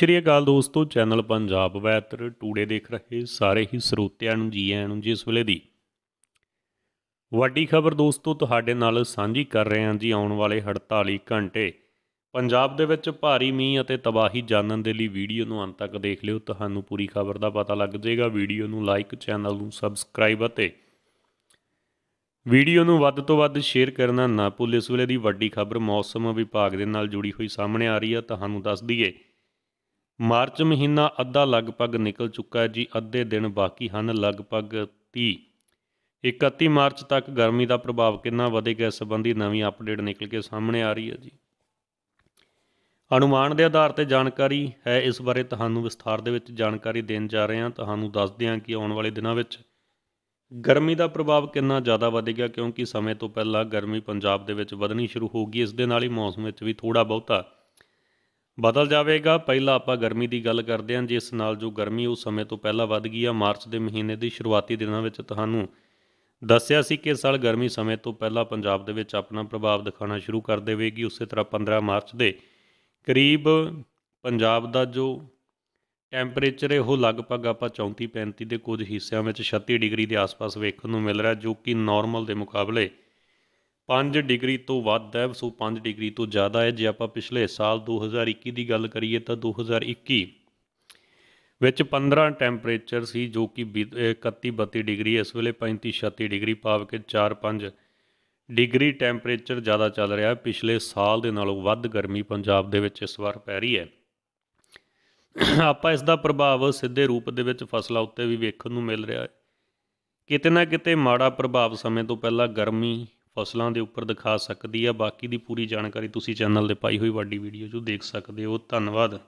ਸ੍ਰੀ ਅਕਾਲ ਦੋਸਤੋ channel Punjab ਵੈਤਰ today ਦੇਖ ਰਹੇ ਸਾਰੇ ਹੀ ਸਰੋਤਿਆਂ ਨੂੰ ਜੀ ਆਇਆਂ ਨੂੰ ਜਿਸ ਵੇਲੇ ਦੀ ਵੱਡੀ ਖਬਰ ਦੋਸਤੋ ਤੁਹਾਡੇ ਨਾਲ ਸਾਂਝੀ ਕਰ ਰਹੇ ਹਾਂ ਜੀ ਆਉਣ ਵਾਲੇ 48 ਘੰਟੇ ਪੰਜਾਬ ਦੇ ਵਿੱਚ ਭਾਰੀ ਮੀਂਹ ਅਤੇ ਤਬਾਹੀ ਜਾਣਨ ਦੇ ਲਈ ਵੀਡੀਓ ਨੂੰ ਅੰਤ ਤੱਕ ਦੇਖ ਲਿਓ ਤੁਹਾਨੂੰ ਪੂਰੀ ਖਬਰ ਦਾ ਪਤਾ ਲੱਗ ਜਾਏਗਾ ਵੀਡੀਓ ਨੂੰ ਲਾਈਕ ਚੈਨਲ ਨੂੰ ਸਬਸਕ੍ਰਾਈਬ ਅਤੇ ਵੀਡੀਓ ਨੂੰ ਵੱਧ ਤੋਂ ਵੱਧ ਸ਼ੇਅਰ ਕਰਨਾ ਨਾ ਭੁੱਲੇ ਇਸ ਵੇਲੇ ਦੀ ਵੱਡੀ ਖਬਰ ਮੌਸਮ ਵਿਭਾਗ ਦੇ ਨਾਲ ਜੁੜੀ ਹੋਈ ਸਾਹਮਣੇ ਆ ਰਹੀ ਹੈ ਤੁਹਾਨੂੰ ਦੱਸ ਦਈਏ ਮਾਰਚ ਮਹੀਨਾ ਅੱਧਾ ਲਗਭਗ ਨਿਕਲ ਚੁੱਕਾ ਹੈ ਜੀ ਅੱਧੇ ਦਿਨ ਬਾਕੀ ਹਨ ਲਗਭਗ 30 31 ਮਾਰਚ ਤੱਕ ਗਰਮੀ ਦਾ ਪ੍ਰਭਾਵ ਕਿੰਨਾ ਵਧੇਗਾ ਇਸ ਸੰਬੰਧੀ ਨਵੀਂ ਅਪਡੇਟ ਨਿਕਲ ਕੇ ਸਾਹਮਣੇ ਆ ਰਹੀ ਹੈ ਜੀ ਅਨੁਮਾਨ ਦੇ ਆਧਾਰ ਤੇ ਜਾਣਕਾਰੀ ਹੈ ਇਸ ਬਾਰੇ ਤੁਹਾਨੂੰ ਵਿਸਥਾਰ ਦੇ ਵਿੱਚ ਜਾਣਕਾਰੀ ਦੇਣ ਜਾ ਰਹੇ ਹਾਂ ਤੁਹਾਨੂੰ ਦੱਸ ਦਿਆਂ ਕਿ ਆਉਣ ਵਾਲੇ ਦਿਨਾਂ ਵਿੱਚ ਗਰਮੀ ਦਾ ਪ੍ਰਭਾਵ ਕਿੰਨਾ ਜ਼ਿਆਦਾ ਵਧੇਗਾ ਕਿਉਂਕਿ ਸਮੇਂ ਤੋਂ ਪਹਿਲਾਂ ਗਰਮੀ ਪੰਜਾਬ ਦੇ ਵਿੱਚ ਵਧਣੀ ਸ਼ੁਰੂ ਗਈ ਇਸ ਦੇ ਨਾਲ ਹੀ ਮੌਸਮ ਵਿੱਚ ਵੀ ਥੋੜਾ ਬਹੁਤਾ ਬਦਲ ਜਾਵੇਗਾ ਪਹਿਲਾਂ ਆਪਾਂ ਗਰਮੀ ਦੀ ਗੱਲ ਕਰਦੇ ਹਾਂ ਜਿਸ ਨਾਲ ਜੋ ਗਰਮੀ ਉਸ ਸਮੇਂ ਤੋਂ ਪਹਿਲਾਂ ਵੱਧ ਗਈ ਆ ਮਾਰਚ ਦੇ ਮਹੀਨੇ ਦੇ ਸ਼ੁਰੂਆਤੀ ਦਿਨਾਂ ਵਿੱਚ ਤੁਹਾਨੂੰ ਦੱਸਿਆ ਸੀ ਕਿ ਇਸ ਸਾਲ ਗਰਮੀ ਸਮੇਂ ਤੋਂ ਪਹਿਲਾਂ ਪੰਜਾਬ ਦੇ ਵਿੱਚ ਆਪਣਾ ਪ੍ਰਭਾਵ ਦਿਖਾਉਣਾ ਸ਼ੁਰੂ ਕਰ ਦੇਵੇਗੀ ਉਸੇ ਤਰ੍ਹਾਂ 15 ਮਾਰਚ ਦੇ ਕਰੀਬ ਪੰਜਾਬ ਦਾ ਜੋ ਟੈਂਪਰੇਚਰ ਉਹ ਲਗਭਗ ਆਪਾਂ 34 35 ਦੇ ਕੁਝ ਹਿੱਸਿਆਂ ਵਿੱਚ 36 ਡਿਗਰੀ ਦੇ ਆਸ-ਪਾਸ ਵੇਖਣ ਨੂੰ ਮਿਲ ਰਿਹਾ ਜੋ ਕਿ ਨਾਰਮਲ ਦੇ ਮੁਕਾਬਲੇ 5 ਡਿਗਰੀ ਤੋਂ ਵੱਧ ਹੈ ਸੋ 5 ਡਿਗਰੀ ਤੋਂ ਜ਼ਿਆਦਾ ਹੈ ਜੇ ਆਪਾਂ ਪਿਛਲੇ ਸਾਲ 2021 ਦੀ ਗੱਲ ਕਰੀਏ ਤਾਂ 2021 ਵਿੱਚ 15 ਟੈਂਪਰੇਚਰ ਸੀ ਜੋ ਕਿ 31 32 ਡਿਗਰੀ ਇਸ ਵੇਲੇ 35 36 ਡਿਗਰੀ ਪਾਵ ਕੇ 4 5 ਡਿਗਰੀ ਟੈਂਪਰੇਚਰ ਜ਼ਿਆਦਾ ਚੱਲ ਰਿਹਾ ਹੈ ਪਿਛਲੇ ਸਾਲ ਦੇ ਨਾਲੋਂ ਵੱਧ ਗਰਮੀ ਪੰਜਾਬ ਦੇ ਵਿੱਚ ਇਸ ਵਾਰ ਪੈ ਰਹੀ ਹੈ ਆਪਾਂ ਇਸ ਦਾ ਪ੍ਰਭਾਵ ਸਿੱਧੇ ਰੂਪ ਦੇ ਵਿੱਚ ਫਸਲਾਂ ਉੱਤੇ ਵੀ ਵੇਖਣ ਨੂੰ ਮਿਲ ਰਿਹਾ ਹੈ ਕਿਤੇ ਨਾ ਕਿਤੇ ਮਾੜਾ ਪ੍ਰਭਾਵ ਸਮੇਂ ਤੋਂ ਪਹਿਲਾਂ ਗਰਮੀ ਫਸਲਾਂ ਦੇ ਉੱਪਰ ਦਿਖਾ ਸਕਦੀ ਆ ਬਾਕੀ ਦੀ ਪੂਰੀ ਜਾਣਕਾਰੀ ਤੁਸੀਂ ਚੈਨਲ ਦੇ ਪਾਈ ਹੋਈ ਵੱਡੀ ਵੀਡੀਓ 'ਚੋਂ ਦੇਖ ਸਕਦੇ ਹੋ ਧੰਨਵਾਦ